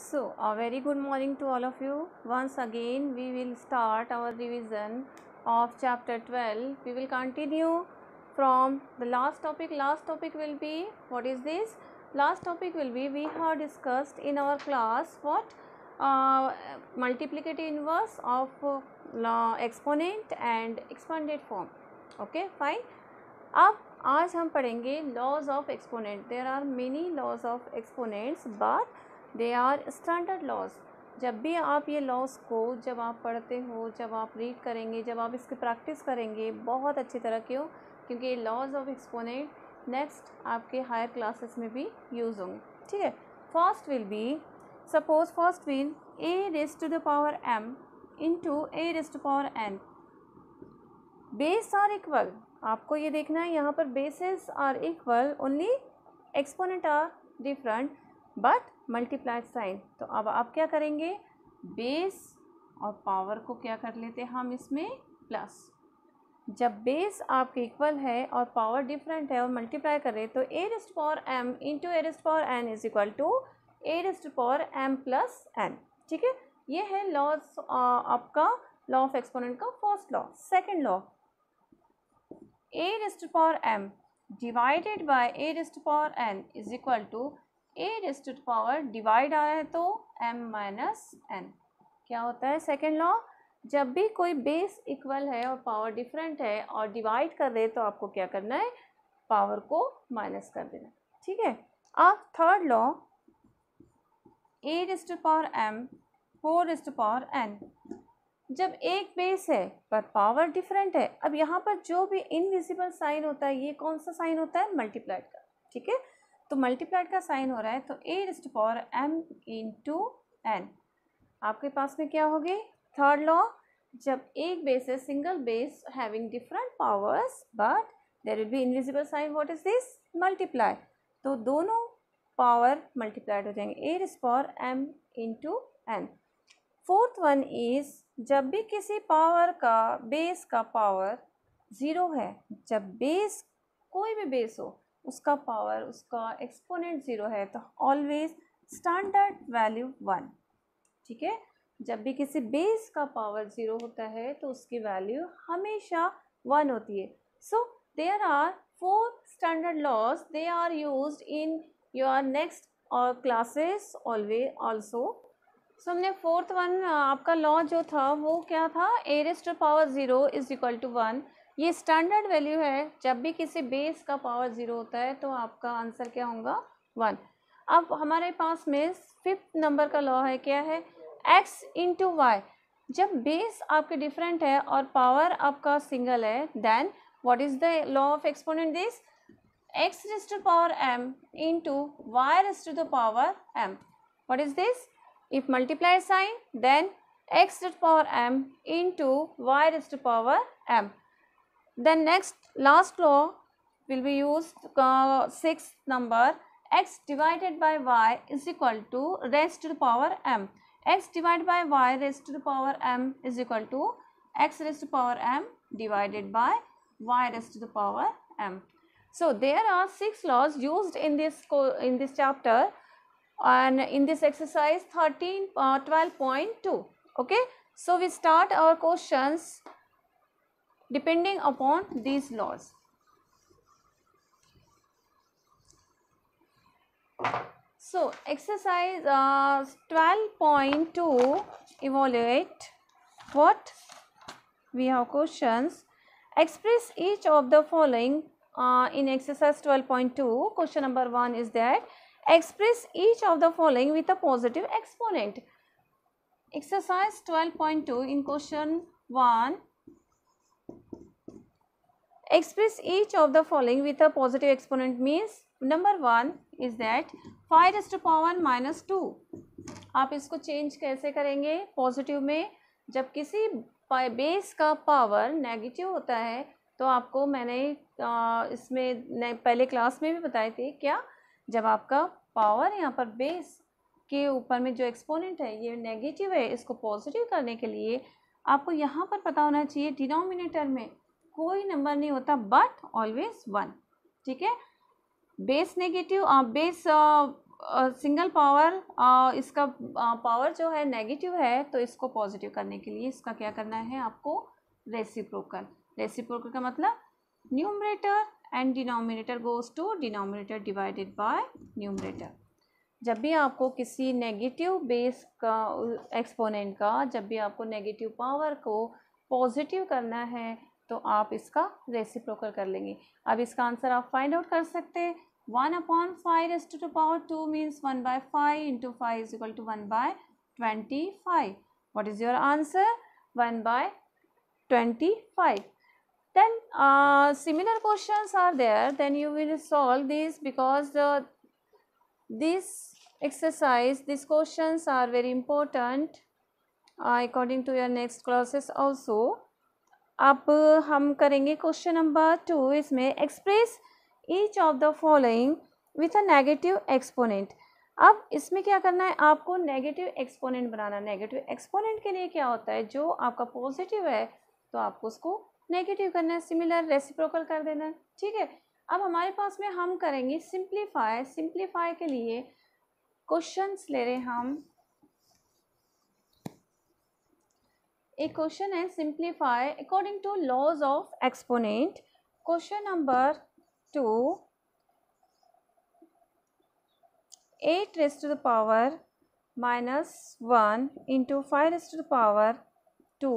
so a very good morning to all of you once again we will start our revision of chapter 12 we will continue from the last topic last topic will be what is this last topic will be we have discussed in our class what uh, multiplicative inverse of uh, exponent and expanded form okay fine अब आज हम पढ़ेंगे laws of exponent there are many laws of exponents but they are standard laws जब भी आप ये loss को जब आप पढ़ते हो जब आप रीड करेंगे जब आप इसकी प्रैक्टिस करेंगे बहुत अच्छी तरह क्यों क्योंकि ये लॉज ऑफ एक्सपोनेंट नेक्स्ट आपके हायर क्लासेस में भी यूज़ होंगे ठीक है first will be suppose first will a raise to the power m into a raise to power n base are equal आपको ये देखना है यहाँ पर basis are equal only exponent are different but multiply sign तो अब आप क्या करेंगे बेस और पावर को क्या कर लेते हैं हम इसमें प्लस जब बेस आपके इक्वल है और पावर डिफरेंट है और मल्टीप्लाई कर रहे तो a raised power m into a raised power n is equal to a raised power m plus n ठीक है ये है लॉज uh, आपका लॉ ऑफ एक्सपोनेंट का first law second law a raised power m divided by a raised power n is equal to a raise to power divide आ रहा है तो एम माइनस एन क्या होता है सेकेंड लॉ जब भी कोई बेस इक्वल है और पावर डिफरेंट है और डिवाइड कर रहे तो आपको क्या करना है पावर को माइनस कर देना ठीक है अब third law a raise to power m four raise to power n जब एक बेस है पर पावर डिफरेंट है अब यहाँ पर जो भी इनविजिबल साइन होता है ये कौन सा साइन होता है मल्टीप्लाइड का ठीक है तो मल्टीप्लाइड का साइन हो रहा है तो a raised power m into n आपके पास में क्या होगी थर्ड लॉ जब एक बेस है single base having different powers but there will be invisible sign what is this multiply तो दोनों पावर मल्टीप्लाइड हो जाएंगे a raised power m into n fourth one is जब भी किसी पावर का बेस का पावर ज़ीरो है जब बेस कोई भी बेस हो उसका पावर उसका एक्सपोनेंट ज़ीरो है तो ऑलवेज स्टैंडर्ड वैल्यू वन ठीक है जब भी किसी बेस का पावर ज़ीरो होता है तो उसकी वैल्यू हमेशा वन होती है so there are four standard laws they are use in your next और क्लासेस ऑलवेज ऑल्सो सो हमने फोर्थ वन uh, आपका लॉ जो था वो क्या था a raised power zero is equal to one ये स्टैंडर्ड वैल्यू है जब भी किसी बेस का पावर ज़ीरो होता है तो आपका आंसर क्या होगा वन अब हमारे पास में फिफ्थ नंबर का लॉ है क्या है एक्स इंटू वाई जब बेस आपके डिफरेंट है और पावर आपका सिंगल है then what is the law of exponent this x raise to power m into y raise to the power m what is this if multiply sign then x raise power m into y raise to power m Then next last law will be used uh, sixth number x divided by y is equal to raised to the power m. x divided by y raised to the power m is equal to x raised to the power m divided by y raised to the power m. So, there are six laws used in this in this chapter and in this exercise 13 uh, 12.2 okay. So, we start our questions depending upon these laws. So, exercise uh, 12.2 evaluate what we have questions. Express each of the following uh, in exercise 12.2. Question number 1 is that express each of the following with a positive exponent. Exercise 12.2 in question 1 Express each of the following with a positive exponent means number one is that five as two power minus two आप इसको change कैसे करेंगे positive में जब किसी base का power negative होता है तो आपको मैंने इसमें पहले क्लास में भी बताई थी क्या जब आपका पावर यहाँ पर बेस के ऊपर में जो एक्सपोनेंट है ये नेगेटिव है इसको पॉजिटिव करने के लिए आपको यहाँ पर पता होना चाहिए डिनोमिनेटर में कोई नंबर नहीं होता बट ऑलवेज वन ठीक है base negative base single power इसका पावर uh, जो है नेगेटिव है तो इसको पॉजिटिव करने के लिए इसका क्या करना है आपको रेसिप्रोकल रेसिप्रोकल का मतलब numerator and denominator goes to denominator divided by numerator जब भी आपको किसी नेगेटिव बेस का एक्सपोनेंट का जब भी आपको नेगेटिव पावर को पॉजिटिव करना है तो आप इसका रेसी प्रोकर कर लेंगे अब इसका आंसर आप फाइंड आउट कर सकते हैं one upon five as to two power two means one by five into five is equal to one by twenty five what is your answer one by twenty five then similar question are there then you will solve this because this exercise this question are very important according to your next classes also अब हम करेंगे question number two इसमें express each of the following with a negative exponent अब इसमें क्या करना है आपको नेगेटिव एक्सपोनेंट बनाना नेगेटिव एक्सपोनेंट के लिए क्या होता है जो आपका पॉजिटिव है तो आपको उसको नेगेटिव करना है सिमिलर रेसिप्रोकल कर देना है ठीक है अब हमारे पास में हम करेंगे सिंप्लीफाई सिंप्लीफाई के लिए क्वेश्चंस ले रहे हम एक क्वेश्चन है simplify according to laws of exponent question number two eight raise to the power minus one into five raise to the power two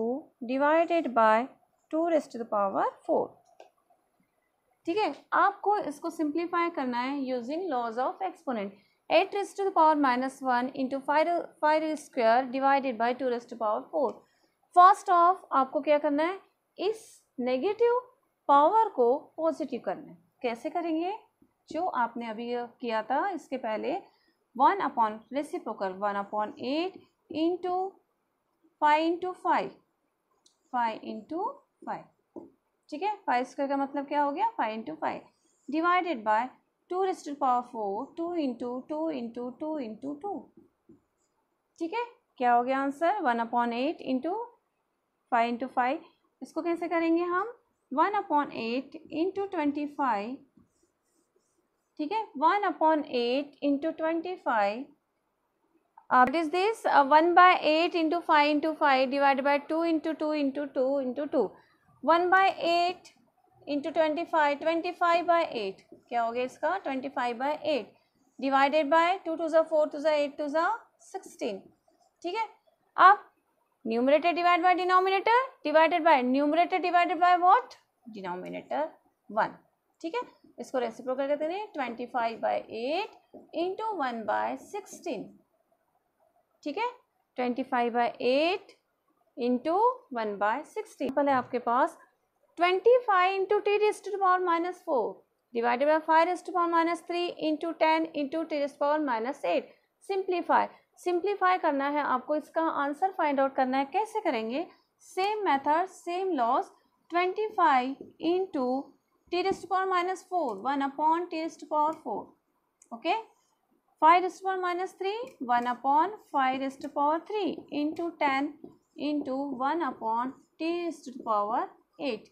divided by two raise to the power four ठीक है आपको इसको simplify करना है using laws of exponent eight raise to the power minus one into five five square divided by two raise to power four first of आपको क्या करना है इस नेगेटिव पावर को पॉजिटिव करना है कैसे करेंगे जो आपने अभी किया था इसके पहले one upon reciprocal one upon eight into five into five five into five ठीक है फाइव स्क्वायर का मतलब क्या हो गया five into five divided by two raised to power four two into two into two into two ठीक है क्या हो गया answer one upon eight into five into five इसको कैसे करेंगे हम one upon eight into twenty five ठीक है one upon eight into twenty five what is this one by eight into five into five divide by two into two into two into two one by eight into twenty five twenty five by eight क्या हो गया इसका twenty five by eight divided by two two ज़ा four two ज़ा eight two ज़ा sixteen ठीक है अब numerator divided by denominator divided by numerator divided by what denominator one ठीक है इसको रेसिप्रोकल करते हैं twenty five by eight into one by sixteen ठीक है twenty five by eight into one by sixteen पहले आपके पास twenty five into ten raised power minus four divided by five raised power minus three into ten into ten raised power minus eight simplify simplify करना है आपको इसका answer find out करना है कैसे करेंगे same method same laws twenty five into raised power minus four one upon ten raised power four okay five raised power minus three one upon five raised power three into ten into one upon ten raised power eight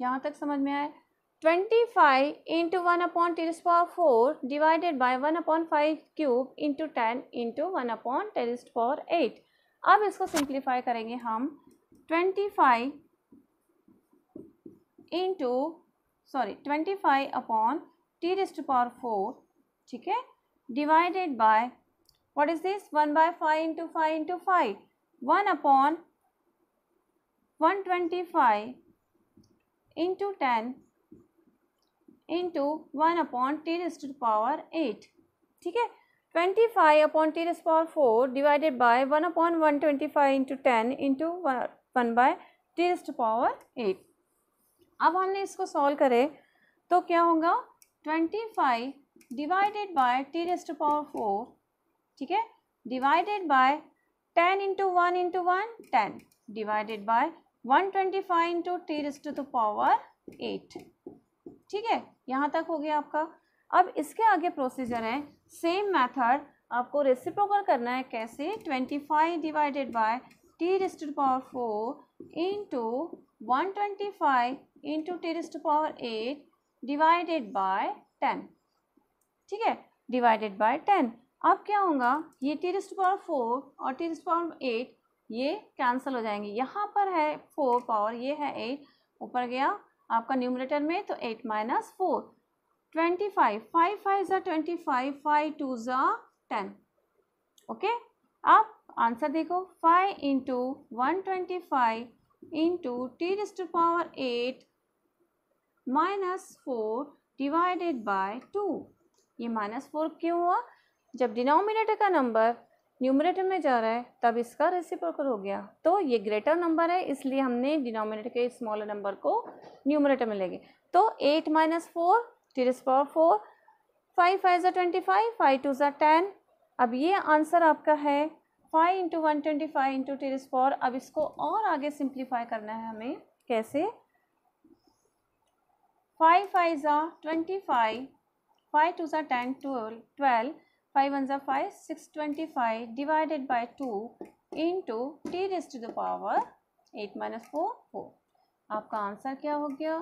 यहाँ तक समझ में आए twenty five into one upon ten raised power four divided by one upon five cube into ten into one upon ten raised power eight अब इसको simplify करेंगे हम twenty five into sorry twenty five upon ten raised power four ठीक है divided by what is this one by five into five into five one upon one twenty five into ten into one upon ten to power eight ठीक है twenty five upon ten's power four divided by one upon one twenty five into ten into one by ten to power eight अब हमने इसको solve करें तो क्या होगा twenty five divided by ten to power four ठीक है divided by ten into one into one ten divided by one twenty five into ten to the power eight ठीक है यहाँ तक हो गया आपका अब इसके आगे प्रोसीजर है सेम मेथड आपको रेसिप्रोकल करना है कैसे twenty five divided by ten raised power four into one twenty five into ten raised power eight divided by ten ठीक है डिवाइडेड बाय टेन अब क्या होगा ये टी रिस्ट पावर फोर और टी रिस्ट पावर एट ये cancel हो जाएंगे यहाँ पर है फोर पावर ये है एट ऊपर गया आपका न्यूमरेटर में तो eight minus four twenty five five five ज़ा ट्वेंटी फाइव फाइव टू ज़ा टेन ओके आप आंसर देखो five into one twenty five into ten raised power eight minus four divided by two ये माइनस फोर क्यों हुआ जब denominator का number numerator में जा रहा है तब इसका रेसिप्रोकल हो गया तो ये ग्रेटर नंबर है इसलिए हमने डिनोमिनेटर के स्मॉलर नंबर को न्यूमरेटर में लेंगे तो eight minus four ten raised power four five five ज़ा ट्वेंटी फाइव फाइव टू ज़ा टेन अब ये आंसर आपका है five into one twenty five into ten raised power अब इसको और आगे सिंप्लीफाई करना है हमें कैसे फाइव फाइव ज़ा ट्वेंटी फाइव फाइव टू ज़ा टेन ट्वेल्व फाइव वन ज़ा five six twenty five divided by two into ten raise to the power eight minus four four आपका आंसर क्या हो गया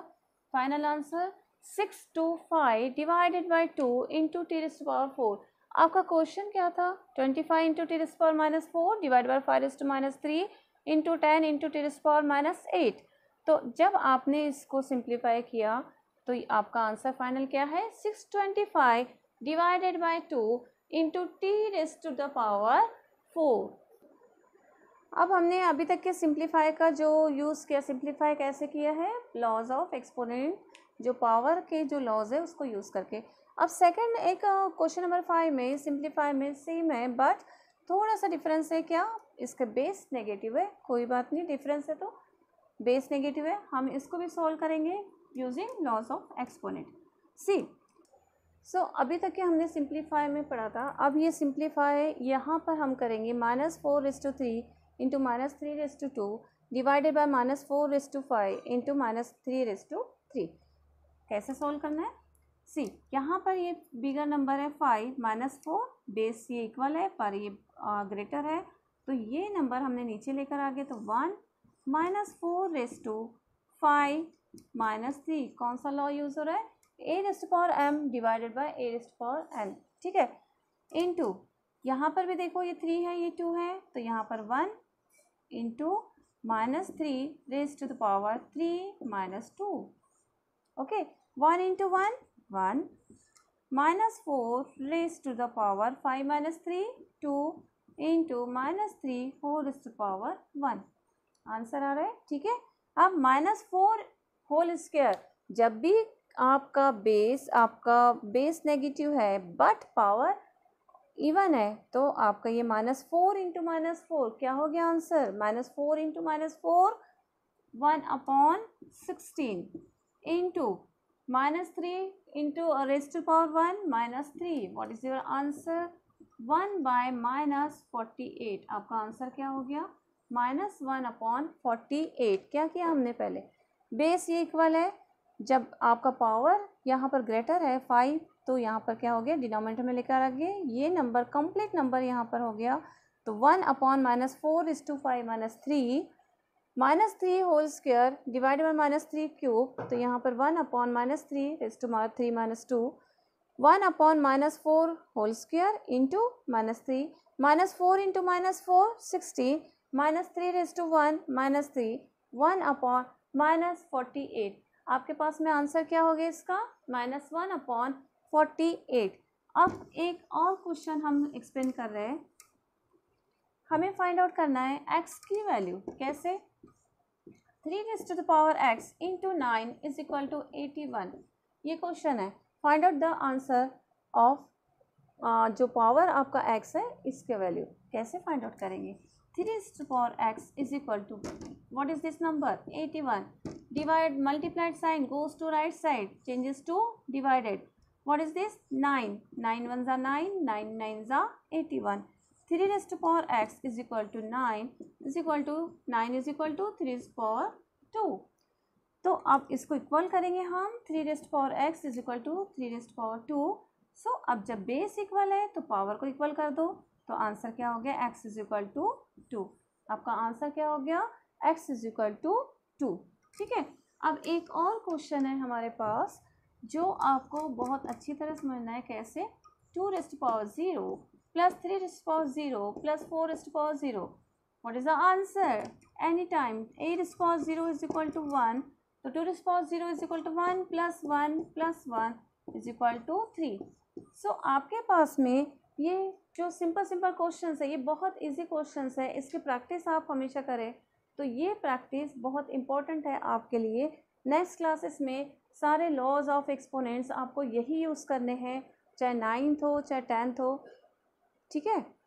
final answer six two five divided by two into ten raise to power four आपका question क्या था twenty five into ten raise power minus four divide by five raise to minus three into ten into ten raise power minus eight तो जब आपने इसको simplify किया तो आपका आंसर फाइनल क्या है six twenty five divided by two into ten raise to the power four अब हमने अभी तक के सिंप्लीफाई का जो यूज़ किया सिंप्लीफाई कैसे किया है लॉज ऑफ एक्सपोनेंट जो पावर के जो लॉज है उसको यूज़ करके अब सेकंड एक क्वेश्चन नंबर फाइव में सिंप्लीफाई में सेम है बट थोड़ा सा डिफरेंस है क्या इसका बेस नेगेटिव है कोई बात नहीं डिफरेंस है तो बेस नेगेटिव है हम इसको भी सॉल्व करेंगे using laws of exponent see so so, अभी तक के हमने सिंप्लीफाई में पढ़ा था अब ये सिंप्लीफाई यहाँ पर हम करेंगे minus four raise to three into minus three raise to two divided by minus four raise to five into minus three raise to three कैसे सॉल्व करना है सी यहाँ पर ये बिगर नंबर है फाइव माइनस फोर बेस ये equal है पर ये ग्रेटर है तो ये नंबर हमने नीचे लेकर आ गए तो one minus four raise to five minus three कौन सा लॉ यूज़ हो रहा है a raised power m divided by a raised power n ठीक है इन टू यहाँ पर भी देखो ये थ्री है ये टू है तो यहाँ पर one into minus three raised to the power three minus two okay one into one one minus four raise to the power five minus three two into minus three whole two power one answer आ रहा है ठीक है अब minus four whole square जब भी आपका base आपका बेस नेगेटिव है बट पावर इवन है तो आपका ये minus four into minus four क्या हो गया answer minus four into minus four one upon sixteen into minus three into into two power one minus three what is your answer one by minus forty eight आपका answer क्या हो गया minus one upon forty eight क्या किया हमने पहले base ये equal है जब आपका पावर यहाँ पर ग्रेटर है फाइव तो यहाँ पर क्या हो गया डिनोमिनेटर में लेकर आ गए ये नंबर कंप्लीट नंबर यहाँ पर हो गया तो one upon minus four is two five minus three minus three whole square divide by minus three cube तो यहाँ पर one upon minus three is two three minus two one upon minus four whole square into minus three minus four into minus four sixteen minus three is two one minus three one upon minus forty eight आपके पास में answer क्या हो गया इसका minus one upon forty eight अब एक और क्वेश्चन हम एक्सप्लेन कर रहे हैं हमें फाइंड आउट करना है एक्स की वैल्यू कैसे three raise to the power x into nine is equal to eighty one ये क्वेश्चन है find out the answer of जो पावर आपका एक्स है इसके वैल्यू कैसे फाइंड आउट करेंगे three is power x is equal to what is this number eighty one divide multiplied sign goes to right side changes to divided what is this nine nine one जा nine nine nine जा eighty one three raise to power x is equal to nine is equal to nine is equal to three is power two तो अब इसको equal करेंगे हम three raised power x is equal to three raised power two so अब जब base equal है तो power को इक्वल कर दो तो आंसर क्या हो गया x is equal to two आपका आंसर क्या हो गया x is equal to two ठीक है अब एक और क्वेश्चन है हमारे पास जो आपको बहुत अच्छी तरह समझना है कैसे two raised power zero plus three raised power zero plus four raised power zero what is the answer any time a raised power zero is equal to one तो two raised power zero is equal to one plus one plus one is equal to three so आपके पास में ये जो simple simple question है ये बहुत easy question है इसकी प्रैक्टिस आप हमेशा करें तो ये प्रैक्टिस बहुत इंपॉर्टेंट है आपके लिए नेक्स्ट क्लासेस में सारे लॉज ऑफ एक्सपोनेंट्स आपको यही यूज़ करने हैं चाहे नाइन्थ हो चाहे टेंथ हो ठीक है